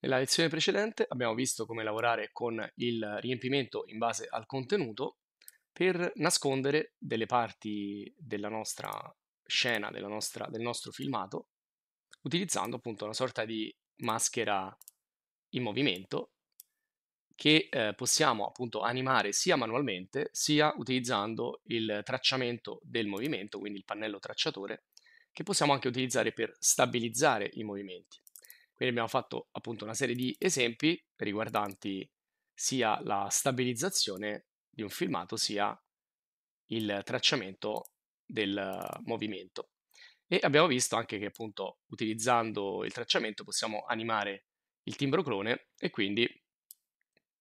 Nella lezione precedente abbiamo visto come lavorare con il riempimento in base al contenuto per nascondere delle parti della nostra scena, della nostra, del nostro filmato, utilizzando appunto una sorta di maschera in movimento che eh, possiamo appunto animare sia manualmente sia utilizzando il tracciamento del movimento, quindi il pannello tracciatore, che possiamo anche utilizzare per stabilizzare i movimenti. Quindi abbiamo fatto appunto una serie di esempi riguardanti sia la stabilizzazione di un filmato sia il tracciamento del movimento. E abbiamo visto anche che appunto utilizzando il tracciamento possiamo animare il timbro clone e quindi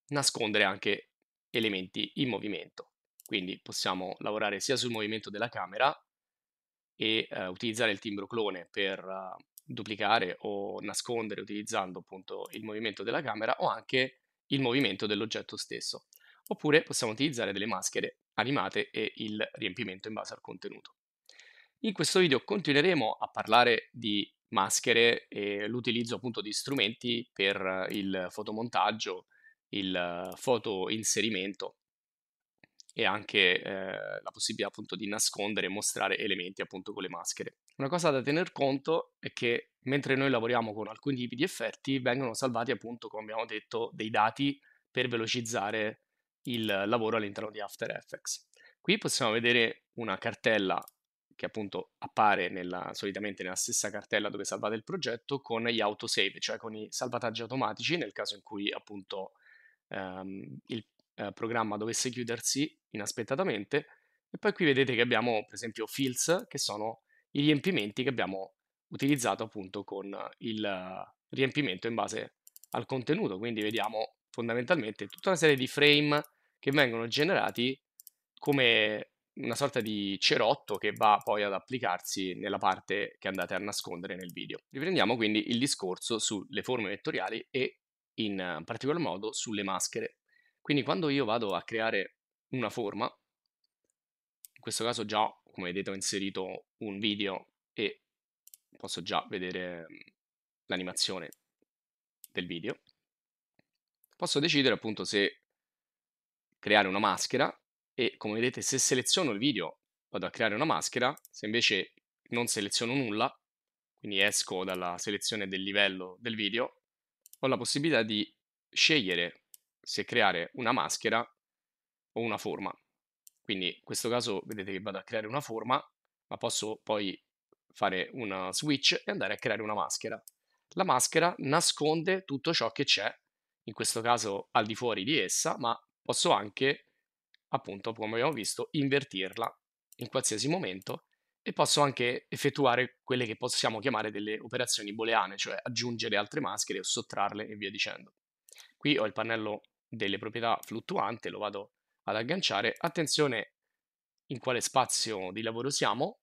nascondere anche elementi in movimento. Quindi possiamo lavorare sia sul movimento della camera e eh, utilizzare il timbro clone per eh, duplicare o nascondere utilizzando appunto il movimento della camera o anche il movimento dell'oggetto stesso. Oppure possiamo utilizzare delle maschere animate e il riempimento in base al contenuto. In questo video continueremo a parlare di maschere e l'utilizzo appunto di strumenti per il fotomontaggio, il fotoinserimento e anche eh, la possibilità appunto di nascondere e mostrare elementi appunto con le maschere. Una cosa da tener conto è che mentre noi lavoriamo con alcuni tipi di effetti, vengono salvati appunto, come abbiamo detto, dei dati per velocizzare il lavoro all'interno di After Effects. Qui possiamo vedere una cartella che appunto appare nella, solitamente nella stessa cartella dove salvate il progetto con gli autosave, cioè con i salvataggi automatici nel caso in cui appunto ehm, il eh, programma dovesse chiudersi inaspettatamente. E poi qui vedete che abbiamo per esempio fields che sono i riempimenti che abbiamo utilizzato appunto con il riempimento in base al contenuto. Quindi vediamo fondamentalmente tutta una serie di frame che vengono generati come una sorta di cerotto che va poi ad applicarsi nella parte che andate a nascondere nel video. Riprendiamo quindi il discorso sulle forme vettoriali e in particolar modo sulle maschere. Quindi quando io vado a creare una forma, in questo caso già come vedete ho inserito un video e posso già vedere mm, l'animazione del video. Posso decidere appunto se creare una maschera e come vedete se seleziono il video vado a creare una maschera, se invece non seleziono nulla, quindi esco dalla selezione del livello del video, ho la possibilità di scegliere se creare una maschera o una forma. Quindi in questo caso vedete che vado a creare una forma, ma posso poi fare una switch e andare a creare una maschera. La maschera nasconde tutto ciò che c'è, in questo caso al di fuori di essa, ma posso anche, appunto, come abbiamo visto, invertirla in qualsiasi momento e posso anche effettuare quelle che possiamo chiamare delle operazioni booleane, cioè aggiungere altre maschere o sottrarle e via dicendo. Qui ho il pannello delle proprietà fluttuante, lo vado a ad agganciare. Attenzione in quale spazio di lavoro siamo.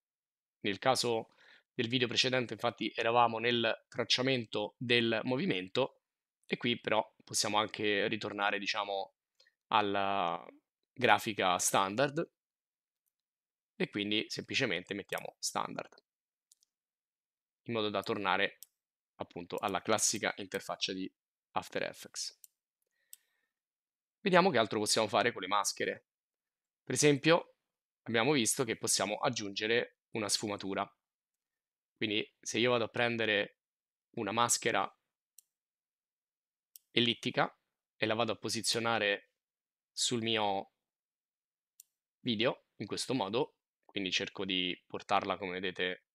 Nel caso del video precedente infatti eravamo nel tracciamento del movimento e qui però possiamo anche ritornare diciamo alla grafica standard e quindi semplicemente mettiamo standard in modo da tornare appunto alla classica interfaccia di After Effects. Vediamo che altro possiamo fare con le maschere. Per esempio, abbiamo visto che possiamo aggiungere una sfumatura. Quindi se io vado a prendere una maschera ellittica e la vado a posizionare sul mio video in questo modo, quindi cerco di portarla come vedete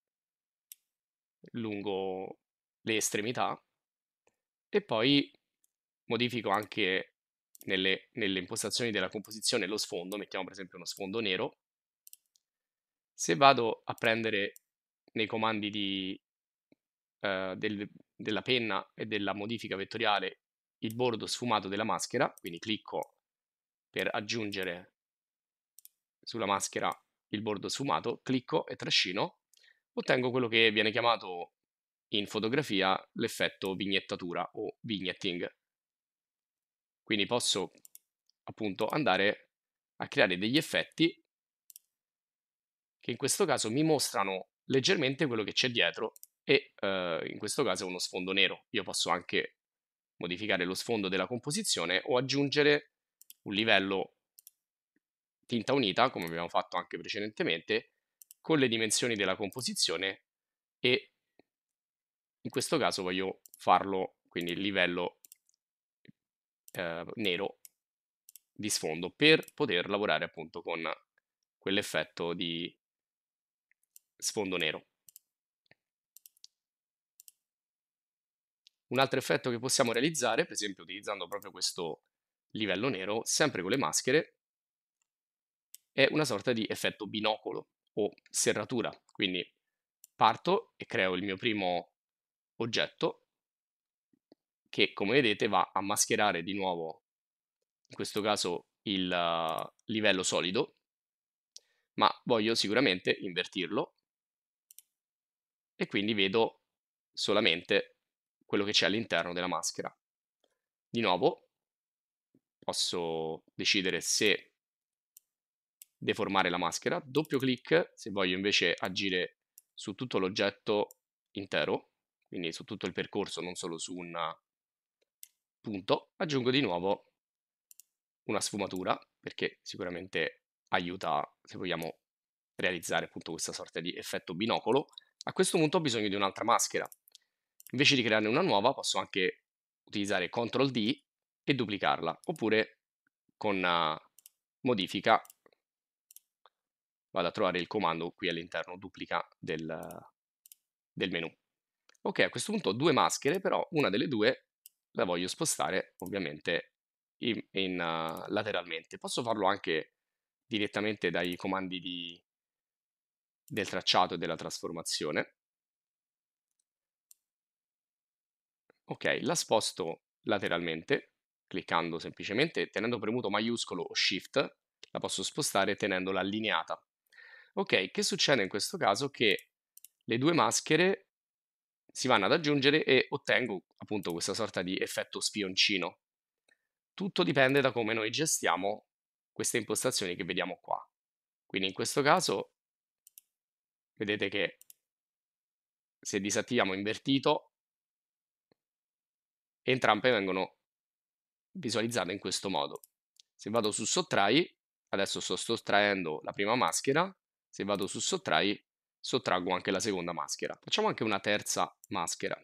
lungo le estremità e poi modifico anche nelle, nelle impostazioni della composizione lo sfondo, mettiamo per esempio uno sfondo nero, se vado a prendere nei comandi di, uh, del, della penna e della modifica vettoriale il bordo sfumato della maschera, quindi clicco per aggiungere sulla maschera il bordo sfumato, clicco e trascino, ottengo quello che viene chiamato in fotografia l'effetto vignettatura o vignetting. Quindi posso appunto andare a creare degli effetti che in questo caso mi mostrano leggermente quello che c'è dietro e eh, in questo caso è uno sfondo nero. Io posso anche modificare lo sfondo della composizione o aggiungere un livello tinta unita, come abbiamo fatto anche precedentemente, con le dimensioni della composizione e in questo caso voglio farlo, quindi il livello eh, nero di sfondo per poter lavorare appunto con quell'effetto di sfondo nero. Un altro effetto che possiamo realizzare, per esempio utilizzando proprio questo livello nero, sempre con le maschere, è una sorta di effetto binocolo o serratura. Quindi parto e creo il mio primo oggetto che come vedete va a mascherare di nuovo, in questo caso, il uh, livello solido, ma voglio sicuramente invertirlo e quindi vedo solamente quello che c'è all'interno della maschera. Di nuovo posso decidere se deformare la maschera, doppio clic se voglio invece agire su tutto l'oggetto intero, quindi su tutto il percorso, non solo su una punto, aggiungo di nuovo una sfumatura, perché sicuramente aiuta, se vogliamo, realizzare appunto questa sorta di effetto binocolo. A questo punto ho bisogno di un'altra maschera. Invece di crearne una nuova, posso anche utilizzare CTRL D e duplicarla, oppure con eh, modifica vado a trovare il comando qui all'interno duplica del, del menu. Ok, a questo punto ho due maschere, però una delle due la voglio spostare ovviamente in, in, uh, lateralmente. Posso farlo anche direttamente dai comandi di, del tracciato e della trasformazione. Ok, la sposto lateralmente, cliccando semplicemente, tenendo premuto maiuscolo o shift, la posso spostare tenendola allineata. Ok, che succede in questo caso? Che le due maschere si vanno ad aggiungere e ottengo appunto questa sorta di effetto spioncino. Tutto dipende da come noi gestiamo queste impostazioni che vediamo qua. Quindi in questo caso vedete che se disattiviamo invertito entrambe vengono visualizzate in questo modo. Se vado su sottrai, adesso sto sottraendo la prima maschera, se vado su sottrai sottraggo anche la seconda maschera. Facciamo anche una terza maschera.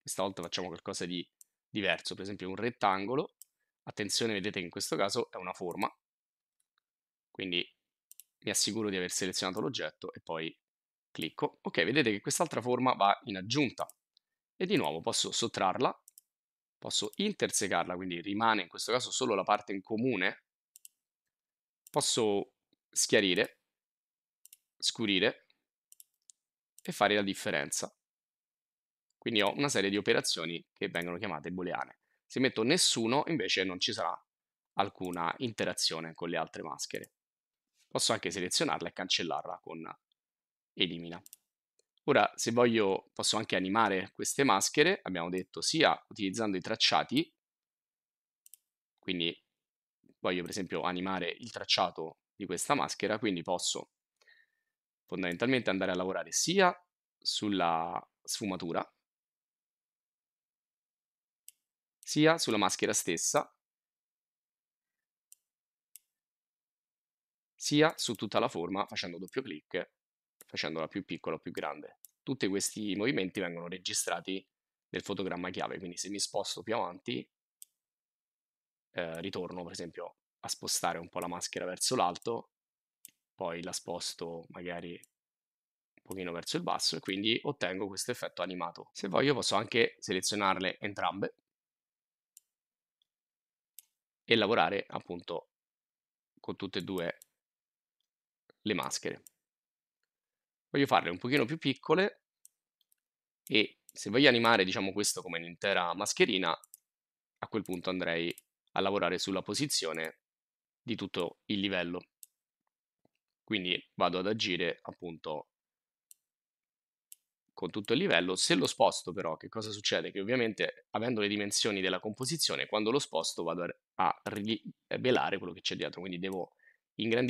Questa volta facciamo qualcosa di diverso, per esempio un rettangolo. Attenzione, vedete che in questo caso è una forma. Quindi mi assicuro di aver selezionato l'oggetto e poi clicco. Ok, vedete che quest'altra forma va in aggiunta. E di nuovo posso sottrarla, posso intersecarla, quindi rimane in questo caso solo la parte in comune. Posso schiarire, scurire, e fare la differenza. Quindi ho una serie di operazioni che vengono chiamate booleane. Se metto nessuno, invece non ci sarà alcuna interazione con le altre maschere. Posso anche selezionarla e cancellarla con elimina. Ora, se voglio, posso anche animare queste maschere, abbiamo detto sia utilizzando i tracciati, quindi voglio per esempio animare il tracciato di questa maschera, quindi posso fondamentalmente andare a lavorare sia sulla sfumatura, sia sulla maschera stessa, sia su tutta la forma facendo doppio clic, facendola più piccola o più grande. Tutti questi movimenti vengono registrati nel fotogramma chiave, quindi se mi sposto più avanti, eh, ritorno per esempio a spostare un po' la maschera verso l'alto, poi la sposto magari un pochino verso il basso e quindi ottengo questo effetto animato. Se voglio posso anche selezionarle entrambe e lavorare appunto con tutte e due le maschere. Voglio farle un pochino più piccole e se voglio animare diciamo questo come un'intera mascherina a quel punto andrei a lavorare sulla posizione di tutto il livello. Quindi vado ad agire appunto con tutto il livello. Se lo sposto però, che cosa succede? Che ovviamente avendo le dimensioni della composizione, quando lo sposto vado a velare quello che c'è dietro, quindi devo ingrandire